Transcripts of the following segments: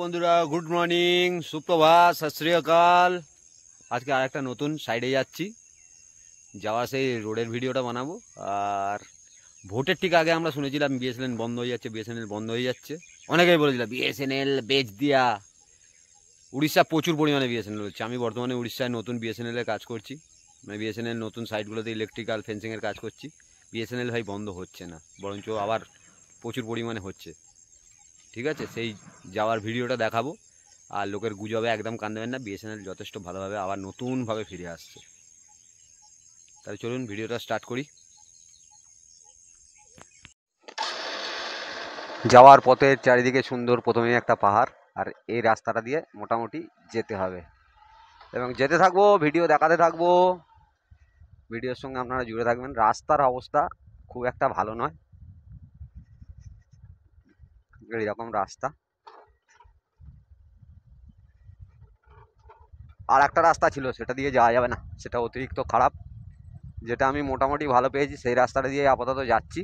বন্ধুরা good morning সুপ্রভাত সাশ্রীয়কাল আজকে আর একটা নতুন সাইডে যাচ্ছি যাওয়া সেই রোডের ভিডিওটা বানাবো আর ভোটের ঠিক আগে আমরা শুনেছিলাম বিএসএনএল বন্ধ হয়ে যাচ্ছে বিএসএনএল বন্ধ হয়ে যাচ্ছে অনেকেই বলেছিলাম বিএসএনএল বেচ দিয়া উড়িষ্যা প্রচুর পরিমাণে বিএসএনএল হচ্ছে আমি বর্তমানে উড়িষ্যায় নতুন বিএসএনএলের কাজ করছি মানে বিএসএনএল নতুন সাইটগুলোতে ইলেকট্রিক্যাল ফেন্সিংয়ের কাজ করছি বিএসএনএল ভাই বন্ধ হচ্ছে না বরঞ্চ আবার প্রচুর পরিমাণে হচ্ছে ঠিক আছে সেই যাওয়ার ভিডিওটা দেখাবো আর লোকের গুজবে একদম কান দেবেন না বিএসএনএল যথেষ্ট ভালোভাবে আবার নতুনভাবে ফিরে আসছে তাহলে চলুন ভিডিওটা স্টার্ট করি যাওয়ার পথের চারিদিকে সুন্দর প্রথমে একটা পাহাড় আর এই রাস্তাটা দিয়ে মোটামুটি যেতে হবে এবং যেতে থাকবো ভিডিও দেখাতে থাকবো ভিডিওর সঙ্গে আপনারা জুড়ে থাকবেন রাস্তার অবস্থা খুব একটা ভালো নয় এইরকম রাস্তা আর একটা রাস্তা ছিল সেটা দিয়ে যাওয়া যাবে না সেটা অতিরিক্ত খারাপ যেটা আমি মোটামুটি ভালো পেয়েছি সেই রাস্তাটা দিয়ে আপাতত যাচ্ছি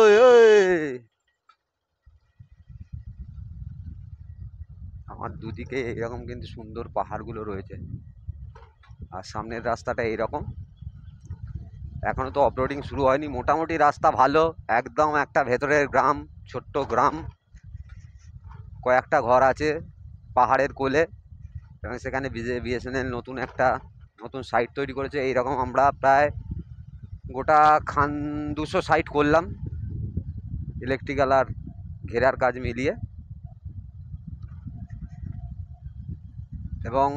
ওই আমার দুদিকে এরকম কিন্তু সুন্দর পাহাড়গুলো রয়েছে আর সামনের রাস্তাটা এইরকম এখনও তো অপলোডিং শুরু হয়নি মোটামুটি রাস্তা ভালো একদম একটা ভেতরের গ্রাম ছোট্ট গ্রাম কয়েকটা ঘর আছে পাহাড়ের কোলে এবং সেখানে বিএসএনএল নতুন একটা নতুন সাইট তৈরি করেছে এই রকম আমরা প্রায় গোটা খান দুশো সাইট করলাম ইলেকট্রিক্যাল আর ঘেরার কাজ মিলিয়ে এবং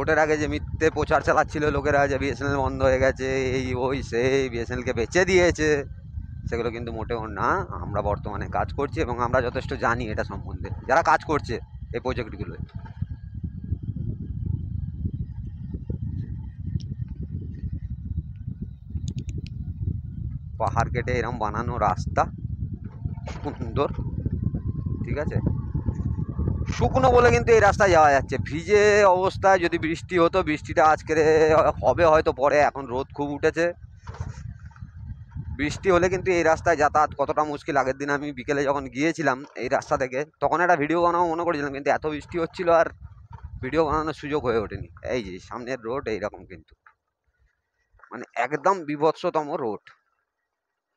ভোটের আগে যে মিথ্যে প্রচার চালাচ্ছিল লোকেরা যে বিএসএনএল বন্ধ হয়ে গেছে এই ওই সেই বিএসএনএলকে বেচে দিয়েছে সেগুলো কিন্তু মোটেও না আমরা বর্তমানে কাজ করছি এবং আমরা যথেষ্ট জানি এটা সম্বন্ধে যারা কাজ করছে এই প্রজেক্টগুলোয় পাহাড় কেটে এরম বানানো রাস্তা সুন্দর ঠিক আছে শুকনো বলে কিন্তু এই রাস্তায় যাওয়া যাচ্ছে ভিজে অবস্থায় যদি বৃষ্টি হতো বৃষ্টিটা আজকের হবে হয়তো পরে এখন রোদ খুব উঠেছে বৃষ্টি হলে কিন্তু এই রাস্তায় যাতায়াত কতটা মুশকিল আগের দিন আমি বিকেলে যখন গিয়েছিলাম এই রাস্তা থেকে তখন একটা ভিডিও বানাবো মনে করেছিলাম কিন্তু এত বৃষ্টি হচ্ছিল আর ভিডিও বানানোর সুযোগ হয়ে ওঠেনি এই যে সামনের রোড এইরকম কিন্তু মানে একদম বিভৎসতম রোড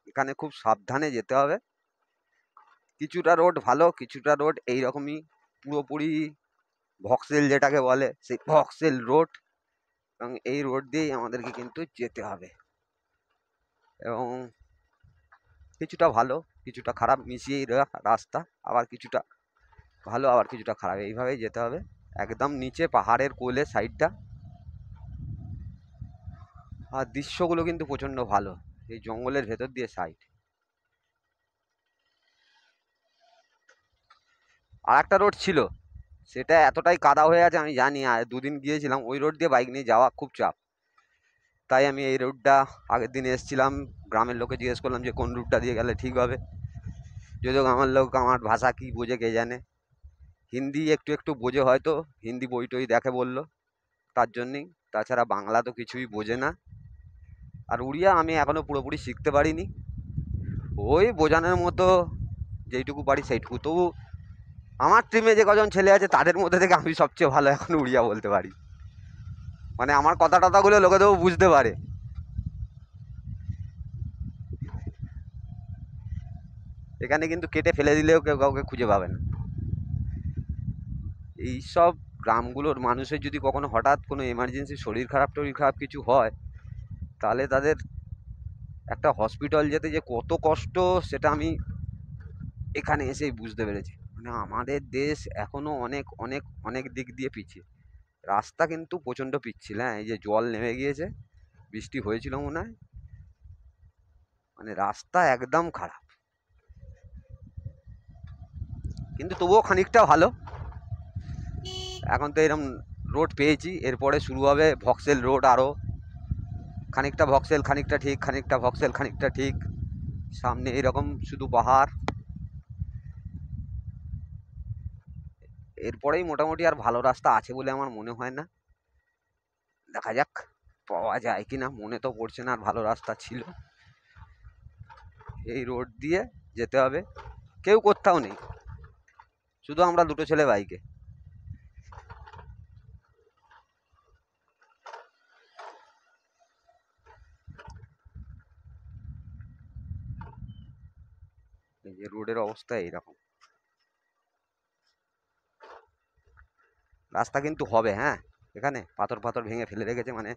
এখানে খুব সাবধানে যেতে হবে কিছুটা রোড ভালো কিছুটা রোড এইরকমই পুরোপুরি ভক্সেল যেটাকে বলে সেই ভক্সেল রোড এবং এই রোড দিয়েই আমাদেরকে কিন্তু যেতে হবে এবং কিছুটা ভালো কিছুটা খারাপ মিশিয়েই রাস্তা আবার কিছুটা ভালো আবার কিছুটা খারাপ এইভাবেই যেতে হবে একদম নিচে পাহাড়ের কোলে সাইডটা আর দৃশ্যগুলো কিন্তু প্রচণ্ড ভালো এই জঙ্গলের ভেতর দিয়ে সাইড আর একটা রোড ছিল সেটা এতটাই কাদা হয়ে আছে আমি জানি আর দুদিন গিয়েছিলাম ওই রোড দিয়ে বাইক নিয়ে যাওয়া খুব চাপ তাই আমি এই রোডটা আগের দিন এসেছিলাম গ্রামের লোকে জিজ্ঞেস করলাম যে কোন রুটটা দিয়ে গেলে ঠিক হবে যদিও আমার লোক আমার ভাষা কী বোঝে কে জানে হিন্দি একটু একটু বোঝে হয়তো হিন্দি বই টই দেখে বলল তার জন্যেই তাছাড়া বাংলা তো কিছুই বোঝে না আর উড়িয়া আমি এখনও পুরোপুরি শিখতে পারিনি ওই বোঝানোর মতো যেইটুকু পারি সেইটুকু তবু আমার টিমে যে কজন ছেলে আছে তাদের মধ্যে থেকে আমি সবচেয়ে ভালো এখন উড়িয়া বলতে পারি মানে আমার কথা টথাগুলো লোকেদেরও বুঝতে পারে এখানে কিন্তু কেটে ফেলে দিলেও কেউ কাউকে খুঁজে পাবে না এইসব গ্রামগুলোর মানুষের যদি কখনো হঠাৎ কোনো এমার্জেন্সি শরীর খারাপ টরির খারাপ কিছু হয় তাহলে তাদের একটা হসপিটাল যেতে যে কত কষ্ট সেটা আমি এখানে এসেই বুঝতে পেরেছি মানে আমাদের দেশ এখনও অনেক অনেক অনেক দিক দিয়ে পিছিয়ে রাস্তা কিন্তু প্রচণ্ড পিচ্ছিল হ্যাঁ এই যে জল নেমে গিয়েছে বৃষ্টি হয়েছিল মনে হয় মানে রাস্তা একদম খারাপ কিন্তু তবুও খানিকটা ভালো এখন তো এরম রোড পেয়েছি এরপরে শুরু হবে ভক্সেল রোড আরও খানিকটা ভক্সেল খানিকটা ঠিক খানিকটা ভক্সেল খানিকটা ঠিক সামনে এরকম শুধু পাহাড় এরপরেই মোটামুটি আর ভালো রাস্তা আছে বলে আমার মনে হয় না দেখা যাক পাওয়া যায় কি না মনে তো পড়ছে না আর ভালো রাস্তা ছিল এই রোড দিয়ে যেতে হবে কেউ কোথাও নেই শুধু আমরা দুটো ছেলে বাইকে রোডের অবস্থা এইরকম রাস্তা কিন্তু হবে হ্যাঁ এখানে পাথর পাথর ভেঙে ফেলে রেখেছে মানে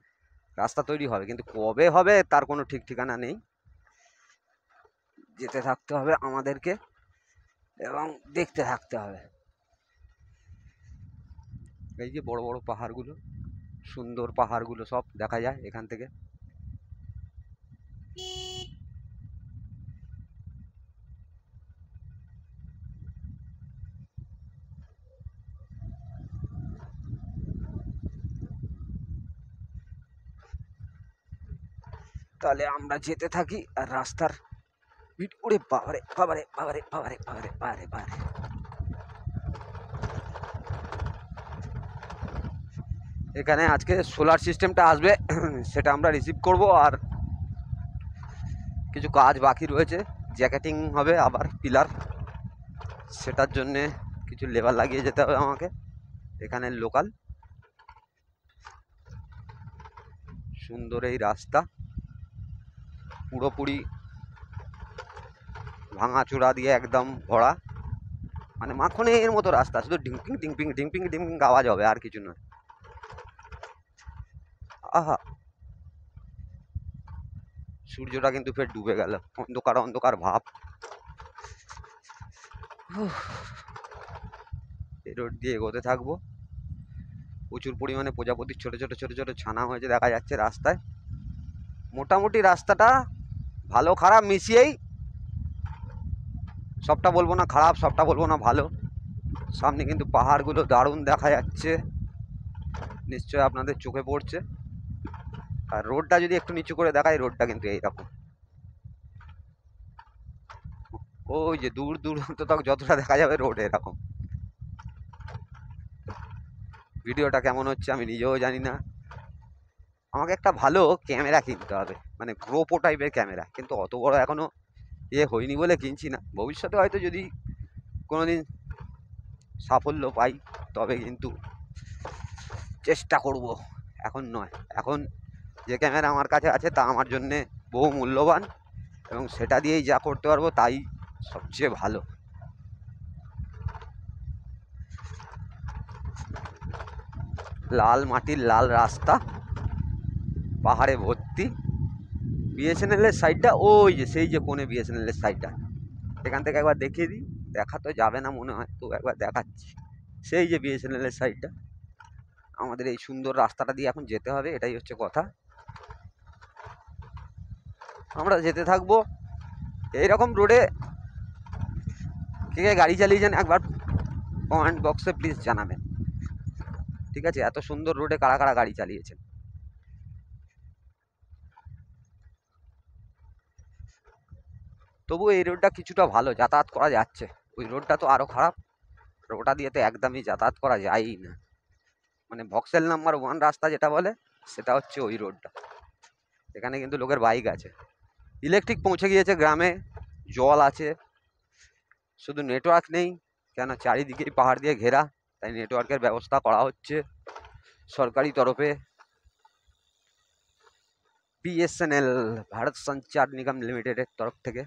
রাস্তা তৈরি হবে কিন্তু কবে হবে তার কোনো ঠিক ঠিকানা নেই যেতে থাকতে হবে আমাদেরকে এবং দেখতে থাকতে হবে এই যে বড় বড় পাহাড়গুলো সুন্দর পাহাড়গুলো সব দেখা যায় এখান থেকে তাহলে আমরা যেতে থাকি আর রাস্তার পিট উড়ে পাভারে পাভারে পাভারে পাভারে পাভারে পারে পারে এখানে আজকে সোলার সিস্টেমটা আসবে সেটা আমরা রিসিভ করব আর কিছু কাজ বাকি রয়েছে জ্যাকেটিং হবে আবার পিলার সেটার জন্য কিছু লেভেল লাগিয়ে যেতে হবে আমাকে এখানে লোকাল সুন্দর এই রাস্তা পুরোপুরি চূড়া দিয়ে একদম ভরা মানে মাখনের মতো রাস্তা শুধু ডিংপিং ডিংপিং ডিংপিং ডিংপিং আওয়াজ হবে আর কিছু নয় আহা সূর্যটা কিন্তু ফের ডুবে গেল অন্ধকার অন্ধকার ভাব এই রোড দিয়ে এগোতে থাকবো প্রচুর পরিমাণে প্রজাপতির ছোটো ছোটো ছোটো ছোটো ছানা হয়েছে দেখা যাচ্ছে রাস্তায় মোটামুটি রাস্তাটা ভালো খারাপ মিশিয়েই সবটা বলবো না খারাপ সবটা বলবো না ভালো সামনে কিন্তু পাহাড়গুলো দারুণ দেখা যাচ্ছে নিশ্চয় আপনাদের চোখে পড়ছে আর রোডটা যদি একটু নিচু করে দেখায় রোডটা কিন্তু এইরকম ওই যে দূর দূরান্ত তক যতটা দেখা যাবে রোড এরকম ভিডিওটা কেমন হচ্ছে আমি নিজেও জানি না আমাকে একটা ভালো ক্যামেরা কিনতে হবে মানে গ্রোপো টাইপের ক্যামেরা কিন্তু অত বড় এখনও ইয়ে হয়নি বলে কিনছি না ভবিষ্যতে হয়তো যদি কোনো দিন সাফল্য পাই তবে কিন্তু চেষ্টা করব এখন নয় এখন যে ক্যামেরা আমার কাছে আছে তা আমার জন্যে বহু মূল্যবান এবং সেটা দিয়েই যা করতে পারবো তাই সবচেয়ে ভালো লাল মাটির লাল রাস্তা পাহাড়ে ভর্তি বিএসএনএলের সাইডটা ওই যে সেই যে কোণে বিএসএনএলের সাইডটা সেখান থেকে একবার দেখিয়ে দিই দেখা তো যাবে না মনে হয় তো একবার দেখাচ্ছি সেই যে বিএসএনএলের সাইডটা আমাদের এই সুন্দর রাস্তাটা দিয়ে এখন যেতে হবে এটাই হচ্ছে কথা আমরা যেতে থাকবো এইরকম রোডে কে কে গাড়ি চালিয়েছেন একবার কমেন্ট বক্সে প্লিজ জানাবেন ঠিক আছে এত সুন্দর রোডে কারা কারা গাড়ি চালিয়েছেন তবুও এই রোডটা কিছুটা ভালো যাতায়াত করা যাচ্ছে ওই রোডটা তো আরও খারাপ ওটা দিয়ে তো একদমই যাতায়াত করা যায়ই না মানে ভক্সেল নাম্বার ওয়ান রাস্তা যেটা বলে সেটা হচ্ছে ওই রোডটা এখানে কিন্তু লোকের বাইক আছে ইলেকট্রিক পৌঁছে গিয়েছে গ্রামে জল আছে শুধু নেটওয়ার্ক নেই কেন চারিদিকেই পাহাড় দিয়ে ঘেরা তাই নেটওয়ার্কের ব্যবস্থা করা হচ্ছে সরকারি তরফে বিএসএনএল ভারত সঞ্চার নিগম লিমিটেডের তরফ থেকে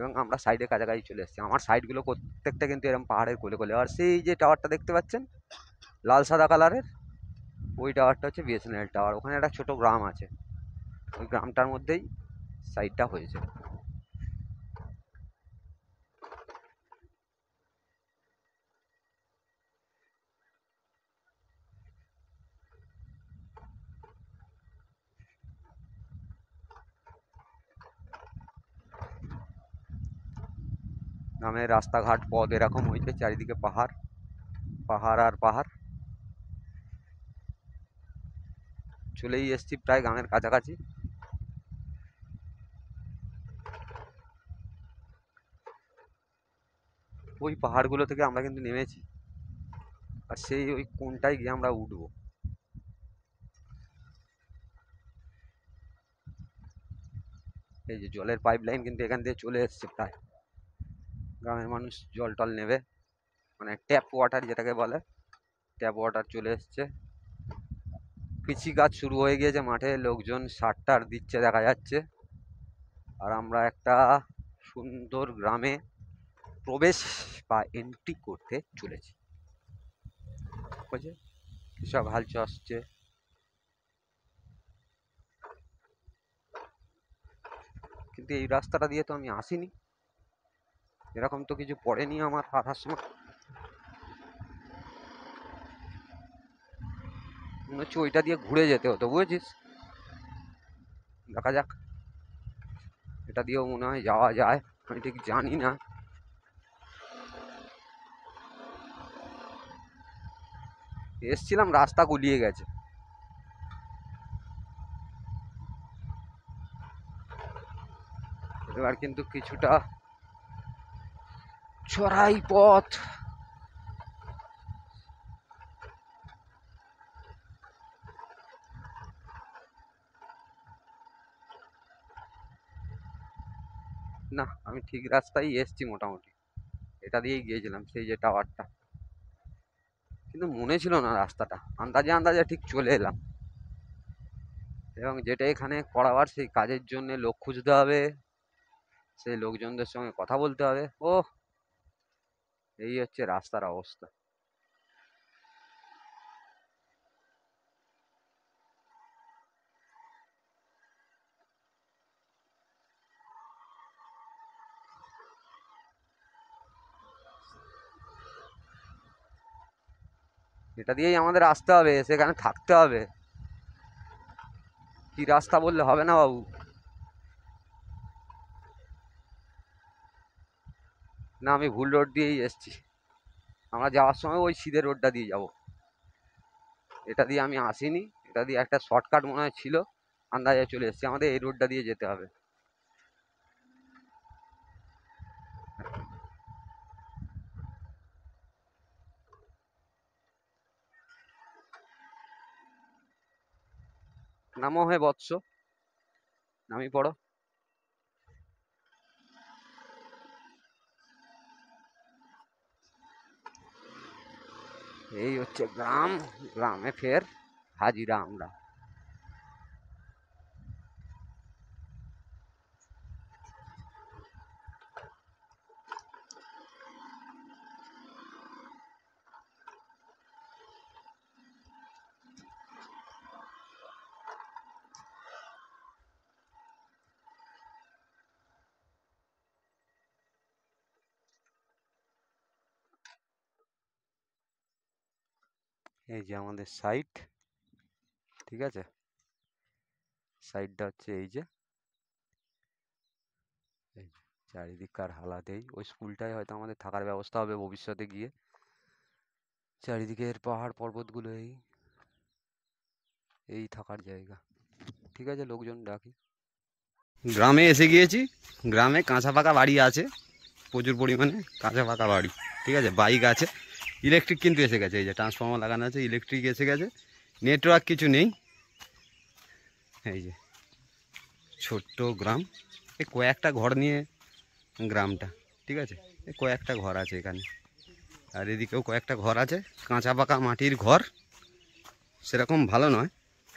এবং আমরা সাইডের কাছাকাছি চলে এসেছি আমার সাইডগুলো প্রত্যেকটা কিন্তু এরকম পাহাড়ের কোলে কোলে আর সেই যে টাওয়ারটা দেখতে পাচ্ছেন লাল সাদা কালারের ওই টাওয়ারটা হচ্ছে বিএসএনএল টাওয়ার ওখানে একটা ছোটো গ্রাম আছে ওই গ্রামটার মধ্যেই সাইডটা হয়েছে নামে রাস্তাঘাট পথ এরকম হইতে চারিদিকে পাহাড় পাহাড় আর পাহাড় চলে এই एसटी প্রায় গ্রামের কাجا কাচি ওই পাহাড় গুলো থেকে আমরা কিন্তু নেমেছি আর সেই ওই কোণটাই যে আমরা উঠবো এই যে জলের পাইপ লাইন কিন্তু এখান দিয়ে চলে এসেছে পাই গ্রামের মানুষ জল টল নেবে মানে ট্যাপ ওয়াটার যেটাকে বলে ট্যাপ ওয়াটার চলে এসছে কৃষি কাজ শুরু হয়ে গিয়েছে মাঠে লোকজন সার টার দিচ্ছে দেখা যাচ্ছে আর আমরা একটা সুন্দর গ্রামে প্রবেশ বা এন্ট্রি করতে চলেছি কৃষক হাল চষছে কিন্তু এই রাস্তাটা দিয়ে তো আমি আসিনি এরকম তো কিছু পড়েনি আমার আধার সময় মনে হচ্ছে ওইটা দিয়ে ঘুরে যেতে হতো বুঝেছিস দেখা যাক এটা দিয়েও মনে হয় যাওয়া যায় আমি ঠিক জানি না এসছিলাম রাস্তা গুলিয়ে গেছে এবার কিন্তু কিছুটা চড়াই পথ না আমি ঠিক রাস্তায় এসছি মোটামুটি এটা দিয়েই গিয়েছিলাম সেই যে টাওয়ারটা কিন্তু মনে ছিল না রাস্তাটা আন্দাজে আন্দাজে ঠিক চলে এলাম এবং যেটা এখানে করাবার সেই কাজের জন্য লোক খুঁজতে হবে সেই লোকজনদের সঙ্গে কথা বলতে হবে ও এই হচ্ছে রাস্তার অবস্থা এটা দিয়েই আমাদের আসতে হবে সেখানে থাকতে হবে কি রাস্তা বললে হবে না বাবু না আমি ভুল রোড দিয়েই এসছি আমরা যাওয়ার সময় ওই সিধে রোডটা দিয়ে যাব এটা দিয়ে আমি আসিনি এটা দিয়ে একটা শর্টকাট মনে হয় ছিল আন্দাজে চলে এসছি আমাদের এই রোডটা দিয়ে যেতে হবে নামো হে বৎস নামি পড়ো ये हे ग्राम ग्रामे फिर हाजी राम राम এই যে আমাদের সাইট ঠিক আছে সাইডটা হচ্ছে এই যে চারিদিককার হালাতেই ওই স্কুলটাই হয়তো আমাদের থাকার ব্যবস্থা হবে ভবিষ্যতে গিয়ে চারিদিকের পাহাড় পর্বতগুলো এই এই থাকার জায়গা ঠিক আছে লোকজন ডাকি গ্রামে এসে গিয়েছি গ্রামে কাঁচা পাকা বাড়ি আছে প্রচুর পরিমাণে কাঁচা পাকা বাড়ি ঠিক আছে বাইক আছে ইলেকট্রিক কিন্তু এসে গেছে এই যে ট্রান্সফর্মার লাগানো আছে ইলেকট্রিক এসে গেছে নেটওয়ার্ক কিছু নেই এই যে ছোট্ট গ্রাম এই কয়েকটা ঘর নিয়ে গ্রামটা ঠিক আছে এই কয়েকটা ঘর আছে এখানে আর এদিকেও কয়েকটা ঘর আছে কাঁচা পাকা মাটির ঘর সেরকম ভালো নয়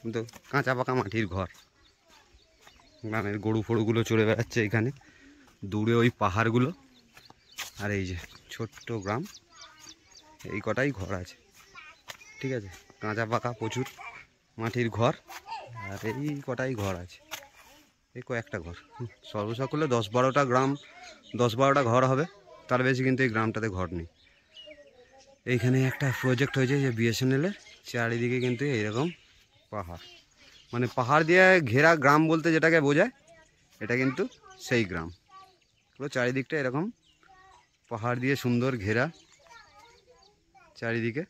কিন্তু কাঁচা পাকা মাটির ঘর গ্রামের গরু ফড়ুগুলো চলে বেড়াচ্ছে এখানে দূরে ওই পাহাড়গুলো আর এই যে ছোট্ট গ্রাম এই কটাই ঘর আছে ঠিক আছে কাঁচা পাকা প্রচুর মাটির ঘর আর এই কটাই ঘর আছে এই কয়েকটা ঘর সর্বসকলে দশ বারোটা গ্রাম দশ বারোটা ঘর হবে তার বেশি কিন্তু এই গ্রামটাতে ঘর নেই এইখানে একটা প্রজেক্ট হয়েছে যে বিএসএনএলের চারিদিকে কিন্তু এইরকম পাহাড় মানে পাহাড় দিয়ে ঘেরা গ্রাম বলতে যেটাকে বোঝায় এটা কিন্তু সেই গ্রাম পুরো চারিদিকটা এরকম পাহাড় দিয়ে সুন্দর ঘেরা চারিদিকে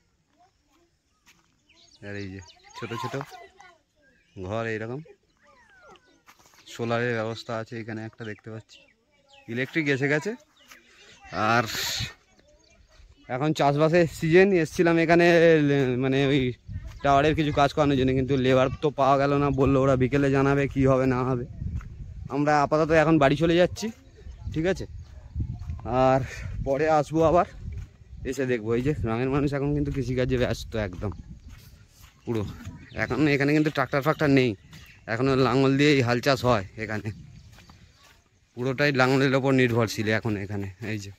আর এই যে ছোট ছোট ঘর এইরকম সোলারের ব্যবস্থা আছে এখানে একটা দেখতে পাচ্ছি ইলেকট্রিক এসে গেছে আর এখন চাষবাসের সিজন এসছিলাম এখানে মানে ওই টাওয়ারের কিছু কাজ করানোর জন্য কিন্তু লেবার তো পাওয়া গেল না বললো ওরা বিকেলে জানাবে কি হবে না হবে আমরা আপাতত এখন বাড়ি চলে যাচ্ছি ঠিক আছে আর পরে আসবো আবার এসে দেখবো এই যে গ্রামের মানুষ এখন কিন্তু কৃষিকাজে ব্যস্ত একদম পুরো এখন এখানে কিন্তু ট্রাক্টর ফ্রাক্টার নেই এখনও লাঙল দিয়েই হাল চাষ হয় এখানে পুরোটাই লাঙলের ওপর নির্ভরশীল এখন এখানে এই যে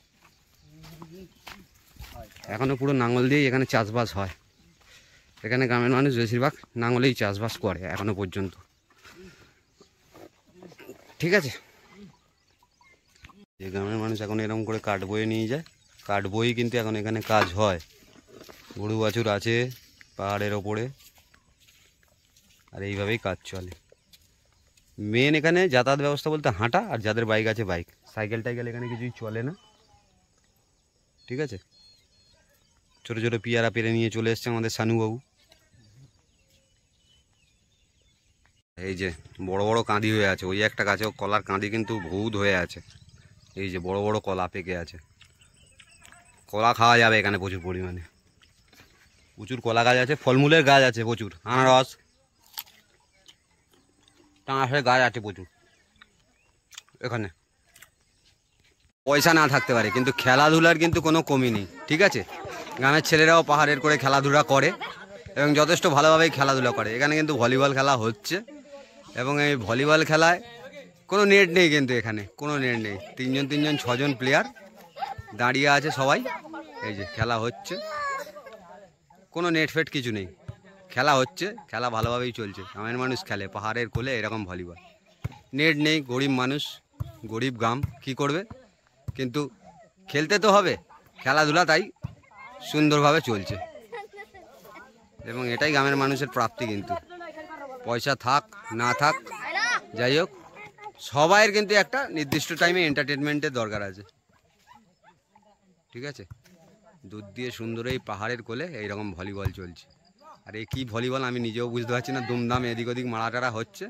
এখনও পুরো নাঙল দিয়েই এখানে চাষবাস হয় এখানে গ্রামের মানুষ বেশিরভাগ নাঙলেই চাষবাস করে এখনও পর্যন্ত ঠিক আছে যে গ্রামের মানুষ এখন এরকম করে কাঠ বয়ে নিয়ে যায় কাটবই কিন্তু এখন এখানে কাজ হয় গরু বাছুর আছে পাহাড়ের ওপরে আর এইভাবেই কাজ চলে মেন এখানে যাতায়াত ব্যবস্থা বলতে হাঁটা আর যাদের বাইক আছে বাইক সাইকেল টাইকেল এখানে কিছুই চলে না ঠিক আছে ছোটো ছোটো পিয়ারা পেরে নিয়ে চলে এসছে আমাদের সানুবাবু এই যে বড় বড় কাঁদি হয়ে আছে ওই একটা গাছে কলার কাঁদি কিন্তু ভৌদ হয়ে আছে এই যে বড় বড় কলা পেকে আছে কলা খাওয়া যাবে এখানে প্রচুর পরিমাণে প্রচুর কলা গাছ আছে ফলমূলের গাছ আছে প্রচুর আনারস টাঁসের গাছ আছে প্রচুর এখানে পয়সা না থাকতে পারে কিন্তু খেলাধুলার কিন্তু কোনো কমি নেই ঠিক আছে গ্রামের ছেলেরাও পাহাড়ের করে খেলাধুলা করে এবং যথেষ্ট ভালোভাবেই খেলাধুলা করে এখানে কিন্তু ভলিবল খেলা হচ্ছে এবং এই ভলিবল খেলায় কোনো নেট নেই কিন্তু এখানে কোনো নেট নেই তিনজন তিনজন ছজন প্লেয়ার দাঁড়িয়ে আছে সবাই এই যে খেলা হচ্ছে কোনো নেট ফেট কিছু নেই খেলা হচ্ছে খেলা ভালোভাবেই চলছে গ্রামের মানুষ খেলে পাহাড়ের কোলে এরকম ভলিবল নেট নেই গরিব মানুষ গরিব গ্রাম কি করবে কিন্তু খেলতে তো হবে খেলাধুলা তাই সুন্দরভাবে চলছে এবং এটাই গ্রামের মানুষের প্রাপ্তি কিন্তু পয়সা থাক না থাক যাই হোক সবাইয়ের কিন্তু একটা নির্দিষ্ট টাইমে এন্টারটেনমেন্টের দরকার আছে ঠিক আছে দুধ দিয়ে সুন্দর এই পাহাড়ের কোলে এইরকম ভলিবল চলছে আর এই কী ভলিবল আমি নিজেও বুঝতে পারছি না দুমদাম এদিক ওদিক মারাটারা হচ্ছে